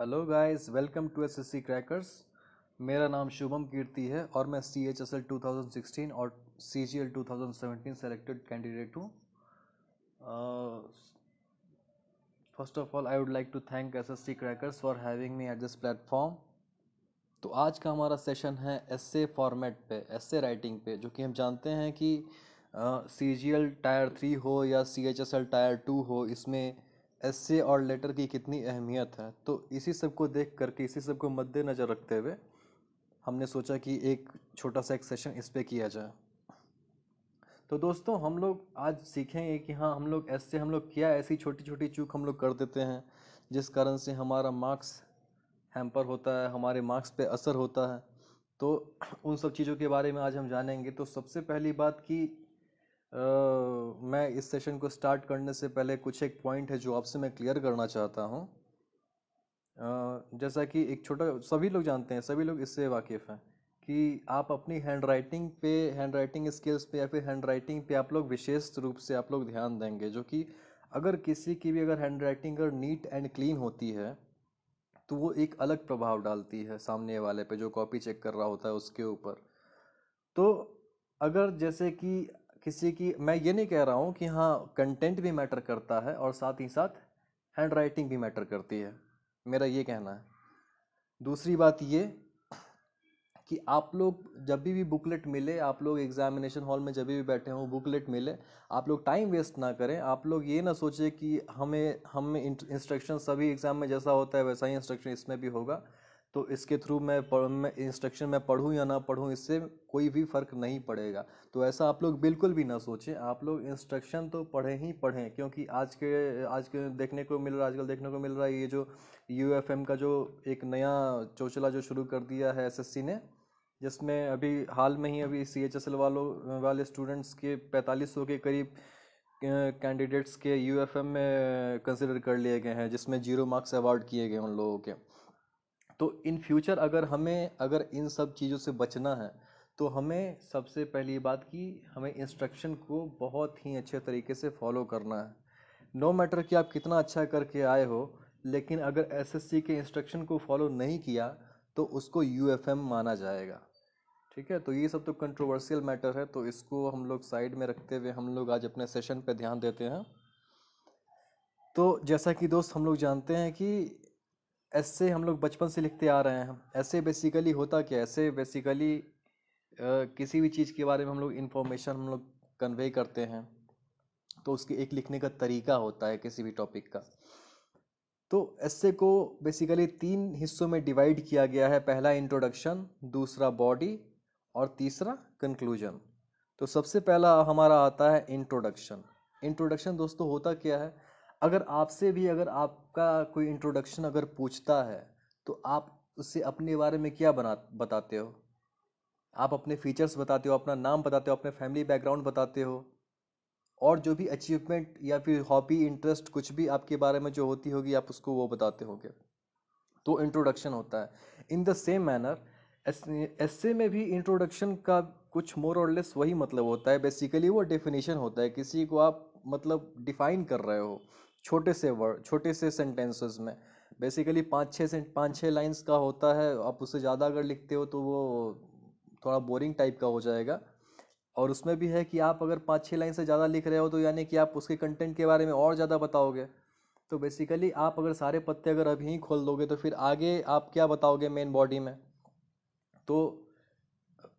hello guys welcome to S S C crackers मेरा नाम शुभम कीर्ति है और मैं C H S L two thousand sixteen और C G L two thousand seventeen selected candidate हूँ first of all I would like to thank S S C crackers for having me at this platform तो आज का हमारा session है ए format पे ए writing पे जो कि हम जानते हैं कि C G L tier three हो या C H S L tier two हो इसमें एस्से और लेटर की कितनी अहमियत है तो इसी सब को देख करके इसी सब को मद्देनज़र रखते हुए हमने सोचा कि एक छोटा सा एक सेशन इस पर किया जाए तो दोस्तों हम लोग आज सीखेंगे कि हाँ हम लोग ऐसे हम लोग क्या ऐसी छोटी छोटी चूक हम लोग कर देते हैं जिस कारण से हमारा मार्क्स हैम्पर होता है हमारे मार्क्स पे असर होता है तो उन सब चीज़ों के बारे में आज हम जानेंगे तो सबसे पहली बात कि मैं इस सेशन को स्टार्ट करने से पहले कुछ एक पॉइंट है जो आपसे मैं क्लियर करना चाहता हूँ जैसा कि एक छोटा सभी लोग जानते हैं सभी लोग इससे वाकिफ़ हैं कि आप अपनी हैंड राइटिंग पे हैंड राइटिंग स्किल्स पे या फिर हैंड राइटिंग पे आप लोग विशेष रूप से आप लोग ध्यान देंगे जो कि अगर किसी की भी अगर हैंड राइटिंग अगर नीट एंड क्लीन होती है तो वो एक अलग प्रभाव डालती है सामने वाले पे जो कॉपी चेक कर रहा होता है उसके ऊपर तो अगर जैसे कि किसी की मैं ये नहीं कह रहा हूँ कि हाँ कंटेंट भी मैटर करता है और साथ ही साथ हैंड राइटिंग भी मैटर करती है मेरा ये कहना है दूसरी बात ये कि आप लोग जब भी भी बुकलेट मिले आप लोग एग्जामिनेशन हॉल में जब भी बैठे हों बुकलेट मिले आप लोग टाइम वेस्ट ना करें आप लोग ये ना सोचें कि हमें हमें इंस्ट्रक्शन सभी एग्ज़ाम में जैसा होता है वैसा ही इंस्ट्रक्शन इसमें भी होगा तो इसके थ्रू मैं मैं इंस्ट्रक्शन मैं पढूँ या ना पढूँ इससे कोई भी फ़र्क नहीं पड़ेगा तो ऐसा आप लोग बिल्कुल भी ना सोचें आप लोग इंस्ट्रक्शन तो पढ़ें ही पढ़ें क्योंकि आज के आज के देखने को मिल रहा है आजकल देखने को मिल रहा है ये जो यू का जो एक नया चौचला जो शुरू कर दिया है एस ने जिसमें अभी हाल में ही अभी सी एच एस एल वालों वाले स्टूडेंट्स के पैंतालीस सौ के करीब कैंडिडेट्स के यू एफ एम में कंसिडर कर लिए गए हैं जिसमें जीरो मार्क्स अवार्ड किए गए उन लोगों के तो इन फ्यूचर अगर हमें अगर इन सब चीज़ों से बचना है तो हमें सबसे पहली बात कि हमें इंस्ट्रक्शन को बहुत ही अच्छे तरीके से फॉलो करना है नो मैटर कि आप कितना अच्छा करके आए हो लेकिन अगर एसएससी के इंस्ट्रक्शन को फॉलो नहीं किया तो उसको यू माना जाएगा ठीक है तो ये सब तो कंट्रोवर्शियल मैटर है तो इसको हम लोग साइड में रखते हुए हम लोग आज अपने सेशन पे ध्यान देते हैं तो जैसा कि दोस्त हम लोग जानते हैं कि ऐसे हम लोग बचपन से लिखते आ रहे हैं ऐसे बेसिकली होता क्या ऐसे बेसिकली किसी भी चीज़ के बारे में हम लोग इन्फॉर्मेशन हम लोग कन्वे करते हैं तो उसके एक लिखने का तरीका होता है किसी भी टॉपिक का तो ऐसे को बेसिकली तीन हिस्सों में डिवाइड किया गया है पहला इंट्रोडक्शन दूसरा बॉडी और तीसरा कंक्लूजन तो सबसे पहला हमारा आता है इंट्रोडक्शन इंट्रोडक्शन दोस्तों होता क्या है अगर आपसे भी अगर आपका कोई इंट्रोडक्शन अगर पूछता है तो आप उसे अपने बारे में क्या बना बताते हो आप अपने फीचर्स बताते हो अपना नाम बताते हो अपने फैमिली बैकग्राउंड बताते हो और जो भी अचीवमेंट या फिर हॉबी इंटरेस्ट कुछ भी आपके बारे में जो होती होगी आप उसको वो बताते होगे तो इंट्रोडक्शन होता है in the same manner essay में भी इंट्रोडक्शन का कुछ मोर और लेस वही मतलब होता है बेसिकली वो डेफिनेशन होता है किसी को आप मतलब डिफाइन कर रहे हो छोटे से वर्ड छोटे से सेंटेंसेस में बेसिकली पाँच छः से पाँच छः लाइंस का होता है आप उससे ज़्यादा अगर लिखते हो तो वो थोड़ा बोरिंग टाइप का हो जाएगा और उसमें भी है कि आप अगर पाँच छः लाइन से ज़्यादा लिख रहे हो तो यानी कि आप उसके कंटेंट के बारे में और ज़्यादा बताओगे तो बेसिकली आप अगर सारे पत्ते अगर अभी ही खोल दोगे तो फिर आगे आप क्या बताओगे मेन बॉडी में तो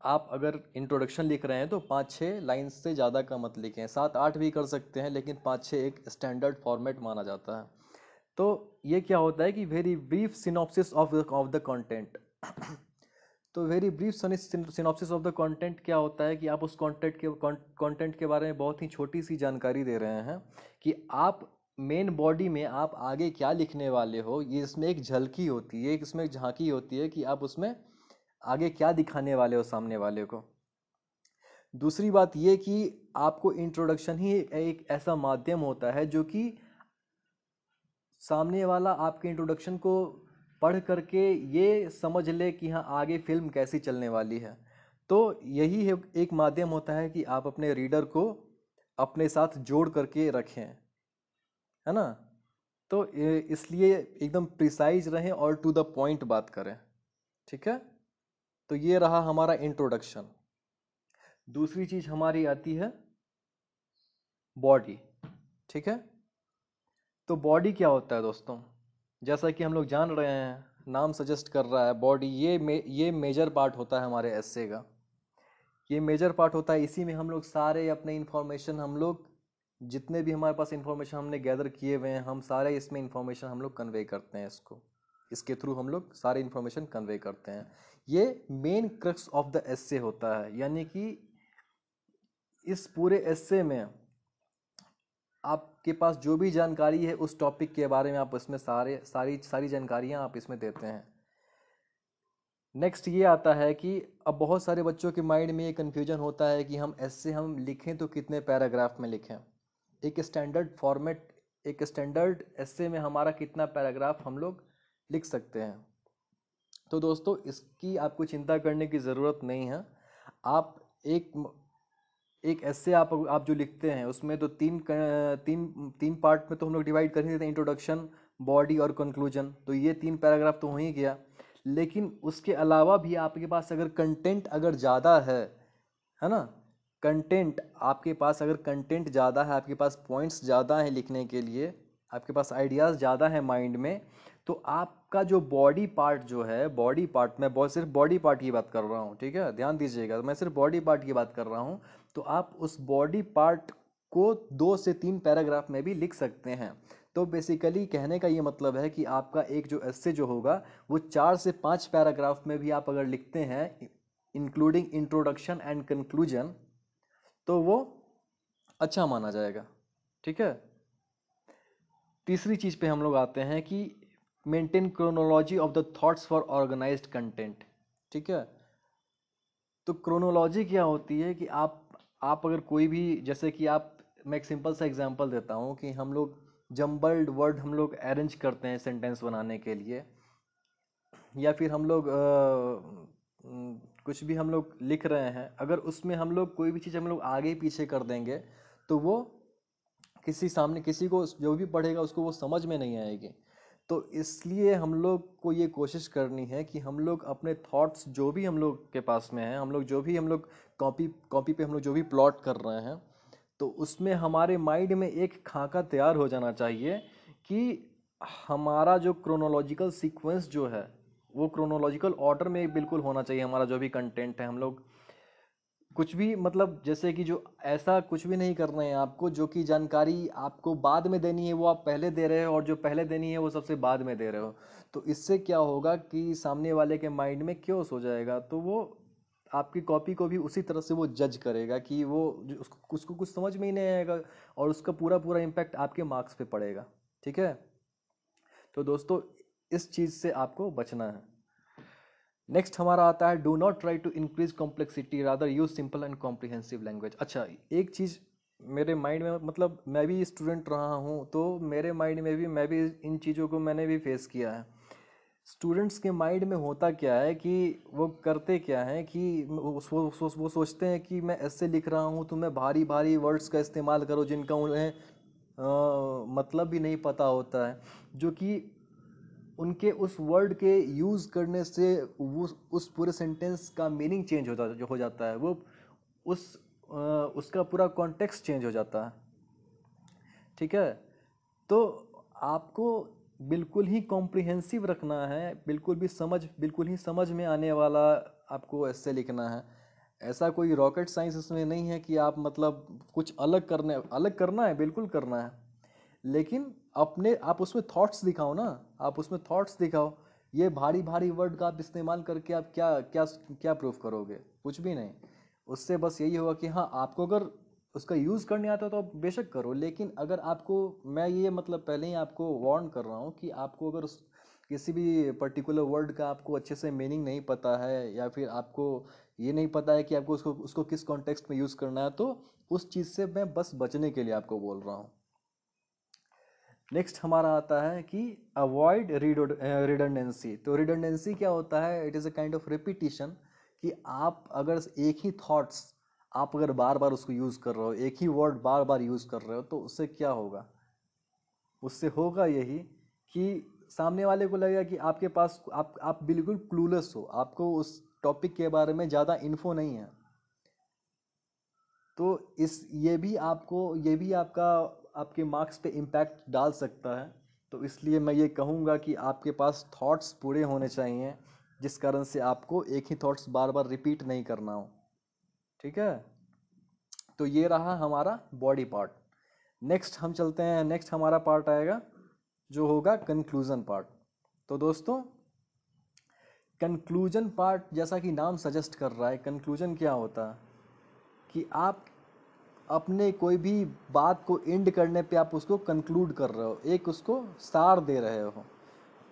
आप अगर इंट्रोडक्शन लिख रहे हैं तो पाँच छः लाइन्स से ज़्यादा का मत लिखें सात आठ भी कर सकते हैं लेकिन पाँच छः एक स्टैंडर्ड फॉर्मेट माना जाता है तो ये क्या होता है कि very brief synopsis of of the content तो very brief synopsis of the content क्या होता है कि आप उस कंटेंट के कंटेंट के बारे में बहुत ही छोटी सी जानकारी दे रहे हैं कि आप मेन बॉडी में आप आगे क्या लिखने वाले हो ये इसमें एक झलकी होती है इसमें एक झांकी होती है कि आप उसमें आगे क्या दिखाने वाले हो सामने वाले को दूसरी बात ये कि आपको इंट्रोडक्शन ही एक ऐसा माध्यम होता है जो कि सामने वाला आपके इंट्रोडक्शन को पढ़ करके ये समझ ले कि हाँ आगे फिल्म कैसी चलने वाली है तो यही है एक माध्यम होता है कि आप अपने रीडर को अपने साथ जोड़ करके रखें है ना तो इसलिए एकदम प्रिसाइज रहें और टू द पॉइंट बात करें ठीक है तो ये रहा हमारा इंट्रोडक्शन दूसरी चीज़ हमारी आती है बॉडी ठीक है तो बॉडी क्या होता है दोस्तों जैसा कि हम लोग जान रहे हैं नाम सजेस्ट कर रहा है बॉडी ये मे ये मेजर पार्ट होता है हमारे एस्से का ये मेजर पार्ट होता है इसी में हम लोग सारे अपने इन्फॉर्मेशन हम लोग जितने भी हमारे पास इन्फॉर्मेशन हमने गैदर किए हुए हैं हम सारे इसमें इन्फॉर्मेशन हम लोग कन्वे करते हैं इसको इसके थ्रू हम लोग सारे इन्फॉर्मेशन कन्वे करते हैं ये main crux of the essay होता है यानी कि इस पूरे एस्से में आपके पास जो भी जानकारी है उस टॉपिक के बारे में आप इसमें सारे सारी सारी जानकारियाँ आप इसमें देते हैं नेक्स्ट ये आता है कि अब बहुत सारे बच्चों के माइंड में ये कन्फ्यूजन होता है कि हम ऐसे हम लिखें तो कितने पैराग्राफ में लिखें एक स्टैंडर्ड फॉर्मेट एक स्टैंडर्ड ऐसे में हमारा कितना पैराग्राफ हम लोग लिख सकते हैं तो दोस्तों इसकी आपको चिंता करने की ज़रूरत नहीं है आप एक एक ऐसे आप आप जो लिखते हैं उसमें तो तीन तीन तीन पार्ट में तो हम लोग डिवाइड कर ही देते हैं इंट्रोडक्शन बॉडी और कंक्लूजन तो ये तीन पैराग्राफ तो हो ही गया लेकिन उसके अलावा भी आपके पास अगर कंटेंट अगर ज़्यादा है है ना कंटेंट आपके पास अगर कंटेंट ज़्यादा है आपके पास पॉइंट्स ज़्यादा हैं लिखने के लिए आपके पास आइडियाज़ ज़्यादा हैं माइंड में तो आपका जो बॉडी पार्ट जो है बॉडी पार्ट मैं बहुत सिर्फ बॉडी पार्ट की बात कर रहा हूँ ठीक है ध्यान दीजिएगा मैं सिर्फ बॉडी पार्ट की बात कर रहा हूँ तो आप उस बॉडी पार्ट को दो से तीन पैराग्राफ में भी लिख सकते हैं तो बेसिकली कहने का ये मतलब है कि आपका एक जो एस्से जो होगा वो चार से पाँच पैराग्राफ में भी आप अगर लिखते हैं इंक्लूडिंग इंट्रोडक्शन एंड कंक्लूजन तो वो अच्छा माना जाएगा ठीक है तीसरी चीज़ पे हम लोग आते हैं कि maintain chronology of the thoughts for organized content ठीक है तो क्रोनोलॉजी क्या होती है कि आप आप अगर कोई भी जैसे कि आप मैं एक सिंपल सा एग्जांपल देता हूँ कि हम लोग जम्बल्ड वर्ड हम लोग अरेंज करते हैं सेंटेंस बनाने के लिए या फिर हम लोग आ, कुछ भी हम लोग लिख रहे हैं अगर उसमें हम लोग कोई भी चीज़ हम लोग आगे पीछे कर देंगे तो वो किसी सामने किसी को जो भी पढ़ेगा उसको वो समझ में नहीं आएगी तो इसलिए हम लोग को ये कोशिश करनी है कि हम लोग अपने थॉट्स जो भी हम लोग के पास में हैं हम लोग जो भी हम लोग कॉपी कॉपी पे हम लोग जो भी प्लॉट कर रहे हैं तो उसमें हमारे माइंड में एक खाका तैयार हो जाना चाहिए कि हमारा जो क्रोनोलॉजिकल सीक्वेंस जो है वो क्रोनोलॉजिकल ऑर्डर में बिल्कुल होना चाहिए हमारा जो भी कंटेंट है हम लोग कुछ भी मतलब जैसे कि जो ऐसा कुछ भी नहीं करना है आपको जो कि जानकारी आपको बाद में देनी है वो आप पहले दे रहे हो और जो पहले देनी है वो सबसे बाद में दे रहे हो तो इससे क्या होगा कि सामने वाले के माइंड में क्यों हो जाएगा तो वो आपकी कॉपी को भी उसी तरह से वो जज करेगा कि वो उसको उसको कुछ समझ में ही नहीं आएगा और उसका पूरा पूरा इम्पैक्ट आपके मार्क्स पे पड़ेगा ठीक है तो दोस्तों इस चीज़ से आपको बचना है नेक्स्ट हमारा आता है do not try to increase complexity rather use simple and comprehensive language अच्छा एक चीज़ मेरे माइंड में मतलब मैं भी स्टूडेंट रहा हूँ तो मेरे माइंड में भी मैं भी इन चीज़ों को मैंने भी फेस किया है स्टूडेंट्स के माइंड में होता क्या है कि वो करते क्या हैं कि वो, वो, वो, वो सोचते हैं कि मैं ऐसे लिख रहा हूँ तो मैं भारी भारी वर्ड्स का इस्तेमाल करो जिनका उन्हें आ, मतलब भी नहीं पता होता है जो कि उनके उस वर्ड के यूज़ करने से वो उस पूरे सेंटेंस का मीनिंग चेंज होता जो हो जाता है वो उस उसका पूरा कॉन्टेक्स्ट चेंज हो जाता है ठीक है तो आपको बिल्कुल ही कॉम्प्रिहेंसिव रखना है बिल्कुल भी समझ बिल्कुल ही समझ में आने वाला आपको ऐसे लिखना है ऐसा कोई रॉकेट साइंस इसमें नहीं है कि आप मतलब कुछ अलग करने अलग करना है बिल्कुल करना है लेकिन अपने आप उसमें थॉट्स दिखाओ ना आप उसमें थॉट्स दिखाओ ये भारी भारी वर्ड का आप इस्तेमाल करके आप क्या क्या क्या प्रूफ करोगे कुछ भी नहीं उससे बस यही होगा कि हाँ आपको अगर उसका यूज़ करने आता तो आप बेशक करो लेकिन अगर आपको मैं ये मतलब पहले ही आपको वार्न कर रहा हूँ कि आपको अगर किसी भी पर्टिकुलर वर्ड का आपको अच्छे से मीनिंग नहीं पता है या फिर आपको ये नहीं पता है कि आपको उसको उसको किस कॉन्टेक्स्ट में यूज़ करना है तो उस चीज़ से मैं बस बचने के लिए आपको बोल रहा हूँ नेक्स्ट हमारा आता है कि अवॉइड रिडंडेंसी तो रिडंडेंसी क्या होता है it is a kind of repetition कि आप अगर एक ही थॉट्स आप अगर बार बार उसको यूज़ कर रहे हो एक ही वर्ड बार बार यूज़ कर रहे हो तो उससे क्या होगा उससे होगा यही कि सामने वाले को लगेगा कि आपके पास आप आप बिल्कुल क्लूलेस हो आपको उस टॉपिक के बारे में ज़्यादा इन्फो नहीं है तो इस ये भी आपको ये भी आपका आपके मार्क्स पे इम्पैक्ट डाल सकता है तो इसलिए मैं ये कहूँगा कि आपके पास थॉट्स पूरे होने चाहिए जिस कारण से आपको एक ही थॉट्स बार बार रिपीट नहीं करना हो ठीक है तो ये रहा हमारा बॉडी पार्ट नेक्स्ट हम चलते हैं नेक्स्ट हमारा पार्ट आएगा जो होगा कंक्लूज़न पार्ट तो दोस्तों कंक्लूजन पार्ट जैसा कि नाम सजेस्ट कर रहा है कंक्लूजन क्या होता है कि आप अपने कोई भी बात को एंड करने पे आप उसको कंक्लूड कर रहे हो एक उसको सार दे रहे हो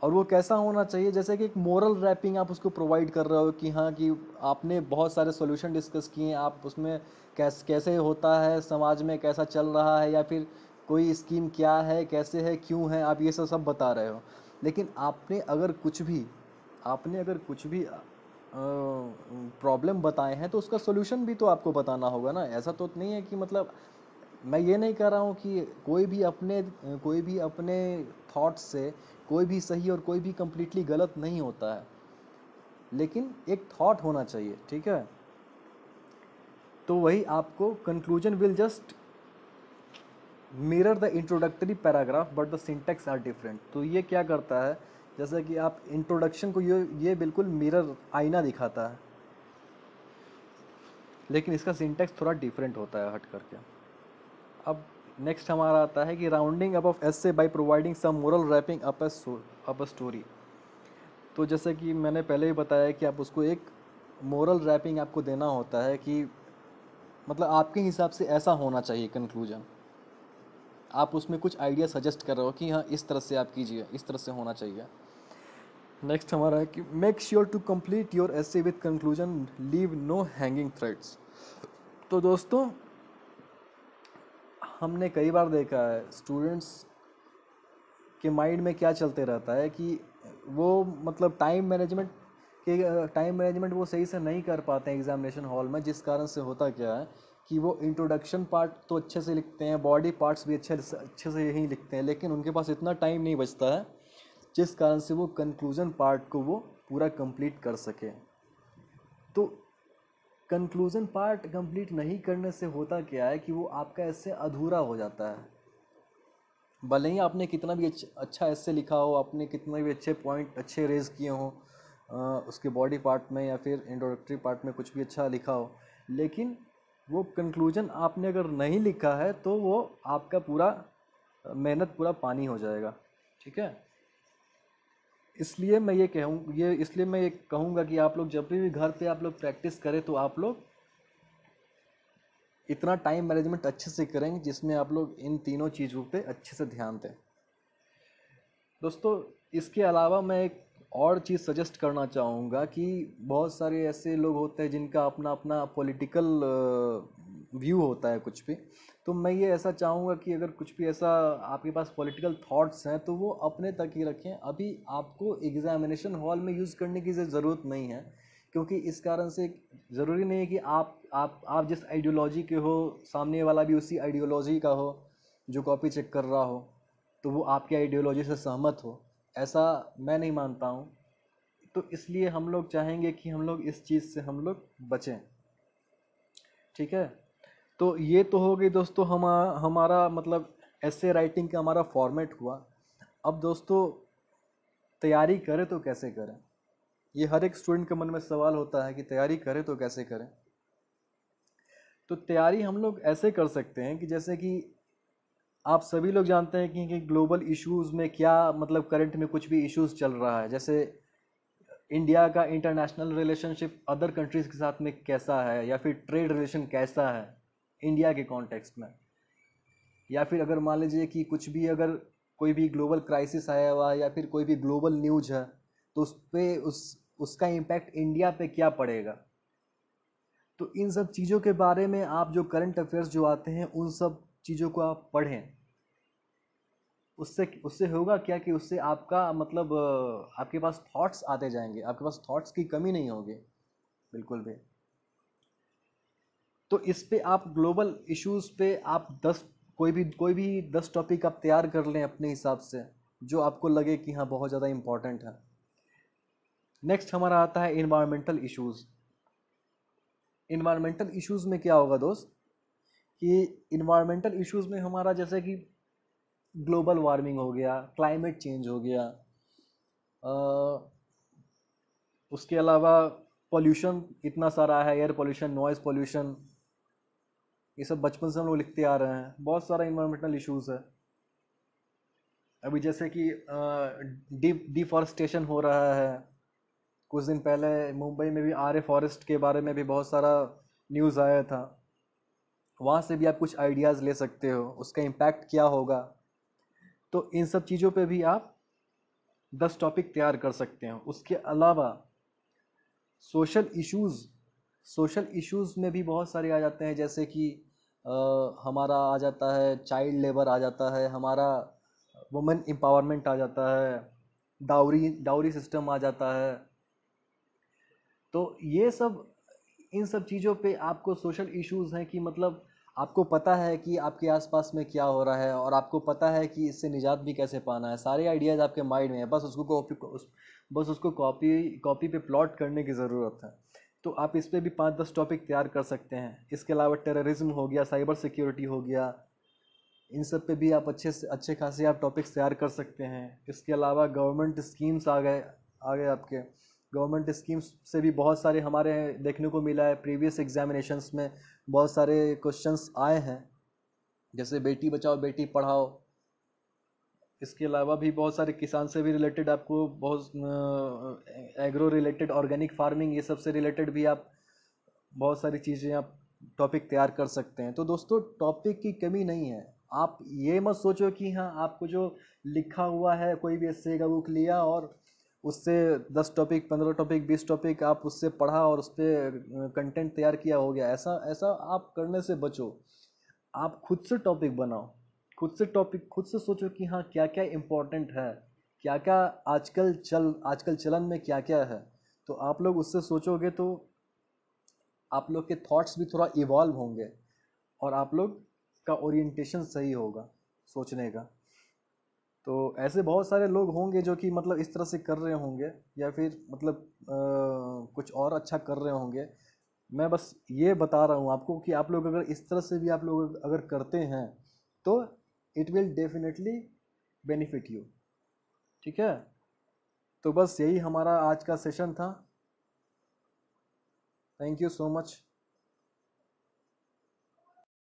और वो कैसा होना चाहिए जैसे कि एक मॉरल रैपिंग आप उसको प्रोवाइड कर रहे हो कि हाँ कि आपने बहुत सारे सोल्यूशन डिस्कस किए आप उसमें कैस कैसे होता है समाज में कैसा चल रहा है या फिर कोई स्कीम क्या है कैसे है क्यों है आप ये सब सब बता रहे हो लेकिन आपने अगर कुछ भी आपने अगर कुछ भी प्रॉब्लम बताए हैं तो उसका सोल्यूशन भी तो आपको बताना होगा ना ऐसा तो नहीं है कि मतलब मैं ये नहीं कह रहा हूँ कि कोई भी अपने कोई भी अपने थॉट्स से कोई भी सही और कोई भी कम्प्लीटली गलत नहीं होता है लेकिन एक थॉट होना चाहिए ठीक है तो वही आपको conclusion will just mirror the introductory paragraph but the syntax are different तो ये क्या करता है जैसा कि आप इंट्रोडक्शन को ये ये बिल्कुल मिरर आईना दिखाता है लेकिन इसका सिंटेक्स थोड़ा डिफरेंट होता है हट करके अब नेक्स्ट हमारा आता है कि rounding up of essay by providing some moral wrapping up up story तो जैसे कि मैंने पहले ही बताया कि आप उसको एक मोरल रैपिंग आपको देना होता है कि मतलब आपके हिसाब से ऐसा होना चाहिए कंक्लूजन आप उसमें कुछ आइडिया सजेस्ट कर रहे हो कि हाँ इस तरह से आप कीजिए इस तरह से होना चाहिए नेक्स्ट हमारा है कि make sure to complete your essay with conclusion leave no hanging threads तो दोस्तों हमने कई बार देखा है स्टूडेंट्स के माइंड में क्या चलते रहता है कि वो मतलब टाइम मैनेजमेंट के टाइम मैनेजमेंट वो सही से नहीं कर पाते हैं एग्जामिनेशन हॉल में जिस कारण से होता क्या है कि वो इंट्रोडक्शन पार्ट तो अच्छे से लिखते हैं बॉडी पार्ट्स भी अच्छे अच्छे से यही लिखते हैं लेकिन उनके पास इतना टाइम नहीं बचता है जिस कारण से वो कंक्लूज़न पार्ट को वो पूरा कंप्लीट कर सके तो कंक्लूज़न पार्ट कंप्लीट नहीं करने से होता क्या है कि वो आपका ऐसे अधूरा हो जाता है भले ही आपने कितना भी अच्छा ऐसे लिखा हो आपने कितने भी अच्छे पॉइंट अच्छे रेज किए हों उसके बॉडी पार्ट में या फिर इंट्रोडक्टरी पार्ट में कुछ भी अच्छा लिखा हो लेकिन वो कंक्लूजन आपने अगर नहीं लिखा है तो वो आपका पूरा मेहनत पूरा पानी हो जाएगा ठीक है इसलिए मैं ये कहूँ ये इसलिए मैं ये कहूँगा कि आप लोग जब भी घर पे आप लोग प्रैक्टिस करें तो आप लोग इतना टाइम मैनेजमेंट अच्छे से करेंगे जिसमें आप लोग इन तीनों चीज़ों पे अच्छे से ध्यान दें दोस्तों इसके अलावा मैं एक और चीज़ सजेस्ट करना चाहूँगा कि बहुत सारे ऐसे लोग होते हैं जिनका अपना अपना पॉलिटिकल व्यू होता है कुछ भी तो मैं ये ऐसा चाहूँगा कि अगर कुछ भी ऐसा आपके पास पॉलिटिकल थॉट्स हैं तो वो अपने तक ही रखें अभी आपको एग्जामिनेशन हॉल में यूज़ करने की ज़रूरत नहीं है क्योंकि इस कारण से ज़रूरी नहीं है कि आप आप आप जिस आइडियोलॉजी के हो सामने वाला भी उसी आइडियोलॉजी का हो जो कॉपी चेक कर रहा हो तो वो आपकी आइडियोलॉजी से सहमत हो ऐसा मैं नहीं मानता हूँ तो इसलिए हम लोग चाहेंगे कि हम लोग इस चीज़ से हम लोग बचें ठीक है तो ये तो हो गई दोस्तों हम हमारा मतलब ऐसे राइटिंग का हमारा फॉर्मेट हुआ अब दोस्तों तैयारी करें तो कैसे करें ये हर एक स्टूडेंट के मन में सवाल होता है कि तैयारी करें तो कैसे करें तो तैयारी हम लोग ऐसे कर सकते हैं कि जैसे कि आप सभी लोग जानते हैं कि, कि ग्लोबल इश्यूज़ में क्या मतलब करंट में कुछ भी इश्यूज़ चल रहा है जैसे इंडिया का इंटरनेशनल रिलेशनशिप अदर कंट्रीज़ के साथ में कैसा है या फिर ट्रेड रिलेशन कैसा है इंडिया के कॉन्टेक्स्ट में या फिर अगर मान लीजिए कि कुछ भी अगर कोई भी ग्लोबल क्राइसिस आया हुआ या फिर कोई भी ग्लोबल न्यूज है तो उस पर उस उसका इम्पैक्ट इंडिया पे क्या पड़ेगा तो इन सब चीज़ों के बारे में आप जो करंट अफेयर्स जो आते हैं उन सब चीज़ों को आप पढ़ें उससे उससे होगा क्या कि उससे आपका मतलब आपके पास थॉट्स आते जाएंगे आपके पास थॉट्स की कमी नहीं होगी बिल्कुल भी तो इस पे आप ग्लोबल इश्यूज पे आप दस कोई भी कोई भी दस टॉपिक आप तैयार कर लें अपने हिसाब से जो आपको लगे कि हाँ बहुत ज़्यादा इम्पॉर्टेंट है नेक्स्ट हमारा आता है इन्वायरमेंटल इश्यूज़ इन्वायरमेंटल इश्यूज़ में क्या होगा दोस्त कि इन्वायरमेंटल इश्यूज़ में हमारा जैसे कि ग्लोबल वार्मिंग हो गया क्लाइमेट चेंज हो गया आ, उसके अलावा पोल्यूशन इतना सारा है एयर पोल्यूशन नॉइज़ पोल्यूशन ये सब बचपन से हम लोग लिखते आ रहे हैं बहुत सारा इन्वायरमेंटल इशूज़ है अभी जैसे कि डी डिफॉरेस्टेशन हो रहा है कुछ दिन पहले मुंबई में भी आर फॉरेस्ट के बारे में भी बहुत सारा न्यूज़ आया था वहाँ से भी आप कुछ आइडियाज़ ले सकते हो उसका इम्पैक्ट क्या होगा तो इन सब चीज़ों पे भी आप दस टॉपिक तैयार कर सकते हो उसके अलावा सोशल इश्यूज़ सोशल इश्यूज़ में भी बहुत सारे आ जाते हैं जैसे कि हमारा आ जाता है चाइल्ड लेबर आ जाता है हमारा वुमेन एम्पावरमेंट आ जाता है डाउरी डाउरी सिस्टम आ जाता है तो ये सब इन सब चीज़ों पे आपको सोशल इश्यूज़ हैं कि मतलब आपको पता है कि आपके आसपास में क्या हो रहा है और आपको पता है कि इससे निजात भी कैसे पाना है सारे आइडियाज़ आपके माइंड में है बस उसको कॉपी उस, बस उसको कॉपी कॉपी पे प्लॉट करने की ज़रूरत है तो आप इस पर भी पाँच दस टॉपिक तैयार कर सकते हैं इसके अलावा टेररिज्म हो गया साइबर सिक्योरिटी हो गया इन सब पे भी आप अच्छे से अच्छे खासे आप टॉपिक्स तैयार कर सकते हैं इसके अलावा गवर्नमेंट स्कीम्स आ गए आ गए आपके गवर्नमेंट स्कीम्स से भी बहुत सारे हमारे देखने को मिला है प्रीवियस एग्जामिनेशंस में बहुत सारे क्वेश्चंस आए हैं जैसे बेटी बचाओ बेटी पढ़ाओ इसके अलावा भी बहुत सारे किसान से भी रिलेटेड आपको बहुत एग्रो रिलेटेड ऑर्गेनिक फार्मिंग ये सब से रिलेटेड भी आप बहुत सारी चीज़ें आप टॉपिक तैयार कर सकते हैं तो दोस्तों टॉपिक की कमी नहीं है आप ये मत सोचो कि हाँ आपको जो लिखा हुआ है कोई भी एस का बुक लिया और उससे दस टॉपिक पंद्रह टॉपिक बीस टॉपिक आप उससे पढ़ा और उस पर कंटेंट तैयार किया हो गया ऐसा ऐसा आप करने से बचो आप खुद से टॉपिक बनाओ खुद से टॉपिक खुद से सोचो कि हाँ क्या क्या इम्पोर्टेंट है क्या क्या आजकल चल आजकल चलन में क्या क्या है तो आप लोग उससे सोचोगे तो आप लोग के थॉट्स भी थोड़ा इवॉल्व होंगे और आप लोग का ओरिएंटेशन सही होगा सोचने का तो ऐसे बहुत सारे लोग होंगे जो कि मतलब इस तरह से कर रहे होंगे या फिर मतलब आ, कुछ और अच्छा कर रहे होंगे मैं बस ये बता रहा हूँ आपको कि आप लोग अगर इस तरह से भी आप लोग अगर करते हैं तो it will definitely benefit you ठीक है तो बस यही हमारा आज का सेशन था थैंक यू सो मच